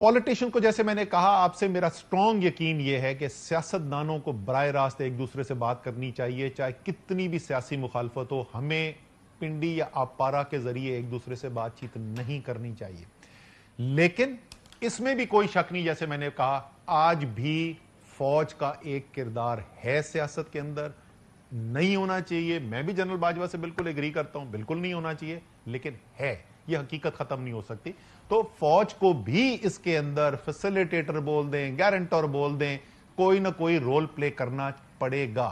politician को जैसे मैंने कहा आपसे मेरा स्ट्रांग यकीन यह है कि सियासतदानों को बर रास्त एक दूसरे से बात करनी चाहिए चाहे कितनी भी सियासी मुखालफत हो हमें पिंडी या आपारा के जरिए एक दूसरे से बातचीत नहीं करनी चाहिए लेकिन इसमें भी कोई शक नहीं जैसे मैंने कहा आज भी फौज का एक किरदार है सियासत के अंदर नहीं होना चाहिए मैं भी जनरल बाजवा से बिल्कुल एग्री करता हूं बिल्कुल नहीं होना चाहिए लेकिन है ये हकीकत खत्म नहीं हो सकती तो फौज को भी इसके अंदर फैसिलिटेटर बोल दें गारंटर बोल दें कोई ना कोई रोल प्ले करना पड़ेगा